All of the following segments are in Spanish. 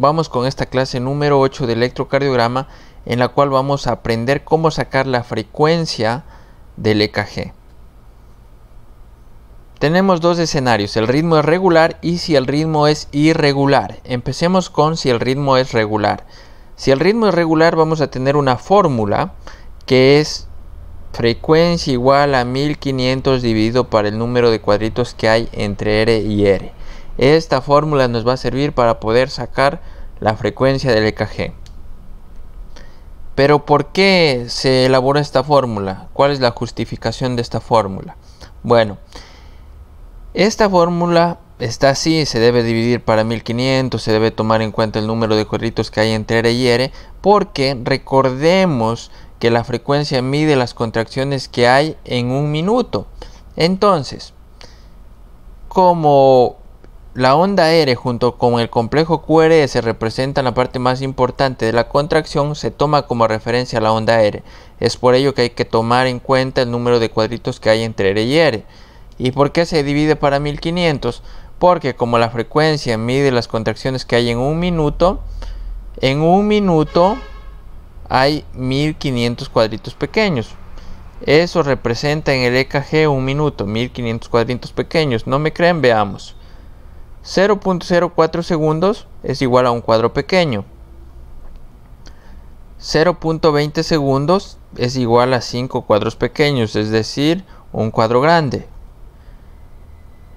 vamos con esta clase número 8 de electrocardiograma en la cual vamos a aprender cómo sacar la frecuencia del EKG. Tenemos dos escenarios, el ritmo es regular y si el ritmo es irregular. Empecemos con si el ritmo es regular. Si el ritmo es regular vamos a tener una fórmula que es frecuencia igual a 1500 dividido para el número de cuadritos que hay entre R y R. Esta fórmula nos va a servir para poder sacar la frecuencia del EKG. Pero ¿por qué se elaboró esta fórmula? ¿Cuál es la justificación de esta fórmula? Bueno, esta fórmula está así, se debe dividir para 1500, se debe tomar en cuenta el número de cuadritos que hay entre R y R, porque recordemos que la frecuencia mide las contracciones que hay en un minuto. Entonces, como la onda R junto con el complejo QRS representan la parte más importante de la contracción, se toma como referencia la onda R. Es por ello que hay que tomar en cuenta el número de cuadritos que hay entre R y R. ¿Y por qué se divide para 1500? Porque como la frecuencia mide las contracciones que hay en un minuto, en un minuto hay 1500 cuadritos pequeños. Eso representa en el EKG un minuto, 1500 cuadritos pequeños. ¿No me creen? Veamos. 0.04 segundos es igual a un cuadro pequeño. 0.20 segundos es igual a 5 cuadros pequeños, es decir, un cuadro grande.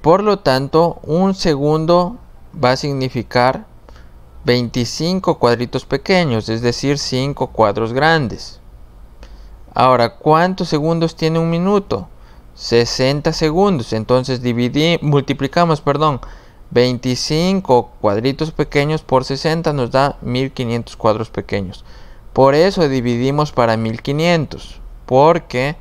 Por lo tanto, un segundo va a significar 25 cuadritos pequeños, es decir, 5 cuadros grandes. Ahora, ¿cuántos segundos tiene un minuto? 60 segundos. Entonces, multiplicamos, perdón, 25 cuadritos pequeños por 60 nos da 1500 cuadros pequeños. Por eso dividimos para 1500, porque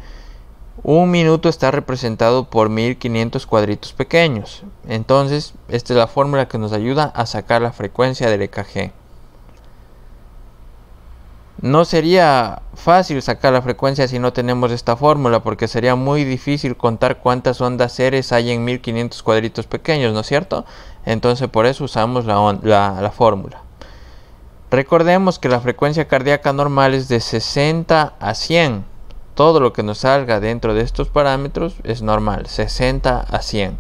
un minuto está representado por 1500 cuadritos pequeños. Entonces, esta es la fórmula que nos ayuda a sacar la frecuencia del EKG. No sería fácil sacar la frecuencia si no tenemos esta fórmula, porque sería muy difícil contar cuántas ondas seres hay en 1500 cuadritos pequeños, ¿no es cierto? Entonces por eso usamos la fórmula. Recordemos que la frecuencia cardíaca normal es de 60 a 100. Todo lo que nos salga dentro de estos parámetros es normal, 60 a 100.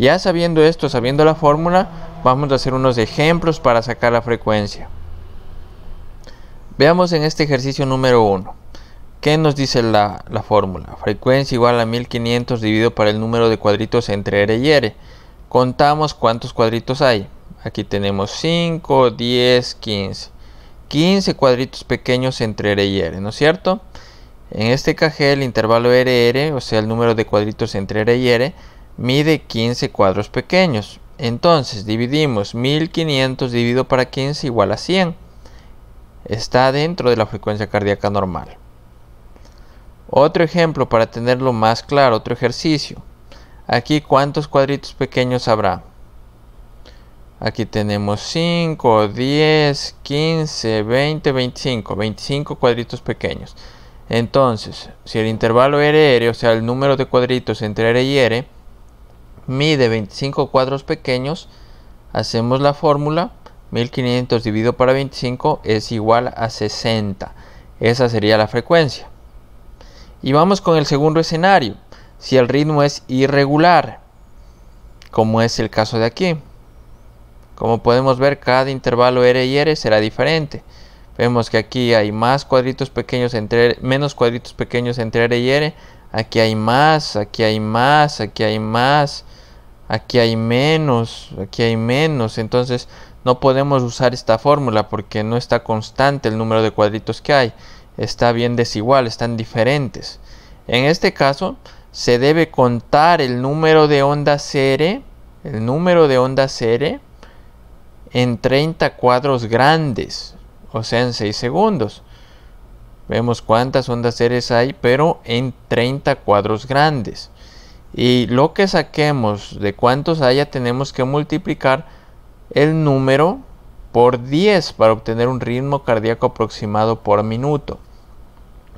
Ya sabiendo esto, sabiendo la fórmula, vamos a hacer unos ejemplos para sacar la frecuencia. Veamos en este ejercicio número 1. ¿Qué nos dice la, fórmula? Frecuencia igual a 1500 dividido para el número de cuadritos entre R y R. Contamos cuántos cuadritos hay. Aquí tenemos 5, 10, 15. 15 cuadritos pequeños entre R y R, ¿no es cierto? En este cajé el intervalo RR, o sea el número de cuadritos entre R y R, mide 15 cuadros pequeños. Entonces dividimos 1500 dividido para 15 igual a 100 está dentro de la frecuencia cardíaca normal. Otro ejemplo para tenerlo más claro, otro ejercicio. Aquí cuántos cuadritos pequeños habrá. Aquí tenemos 5, 10, 15, 20, 25, 25 cuadritos pequeños. Entonces, si el intervalo RR, o sea, el número de cuadritos entre R y R, mide 25 cuadros pequeños, hacemos la fórmula 1500 dividido para 25 es igual a 60. Esa sería la frecuencia. Y vamos con el segundo escenario. Si el ritmo es irregular, como es el caso de aquí. Como podemos ver, cada intervalo R y R será diferente. Vemos que aquí hay más cuadritos pequeños entre menos cuadritos pequeños entre R y R. Aquí hay más, aquí hay más, aquí hay más, aquí hay menos, aquí hay menos. Entonces no podemos usar esta fórmula porque no está constante el número de cuadritos que hay. Está bien desigual, están diferentes. En este caso, se debe contar el número de ondas R, el número de ondas R, en 30 cuadros grandes, o sea, en 6 segundos. Vemos cuántas ondas R hay, pero en 30 cuadros grandes. Y lo que saquemos de cuántos haya tenemos que multiplicar el número por 10 para obtener un ritmo cardíaco aproximado por minuto.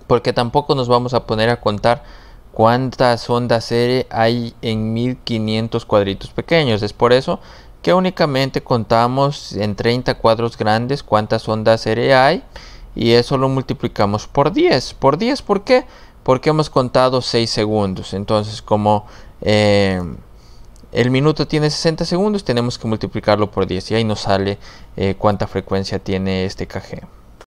Porque tampoco nos vamos a poner a contar cuántas ondas R hay en 1500 cuadritos pequeños. Es por eso que únicamente contamos en 30 cuadros grandes cuántas ondas R hay y eso lo multiplicamos por 10. ¿Por 10 por qué? Porque hemos contado 6 segundos. Entonces como... Eh, el minuto tiene 60 segundos, tenemos que multiplicarlo por 10 y ahí nos sale eh, cuánta frecuencia tiene este KG.